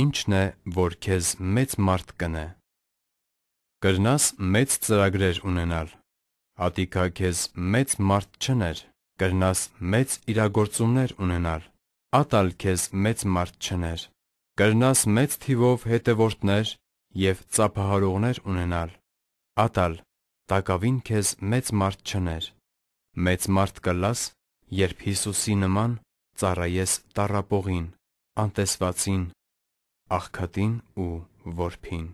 Ինչն է, որ քեզ մեծ մարդ կնե։ Կրնաս մեծ ծրագրեր ունենալ։ Ատիկա քեզ մեծ մարդ չներ։ Կրնաս մեծ իրագործումներ ունենալ։ Ատալ քեզ մեծ մարդ չներ։ Կրնաս մեծ թիվով հետևորդներ եւ ծափահարողներ ունենալ։ Ատալ Տակավին քեզ մեծ մարդ չներ։ Մեծ մարդ կլաս, երբ Հիսուսի նման ծառայես տարապողին, անտեսվածին, աղքատին ու որբին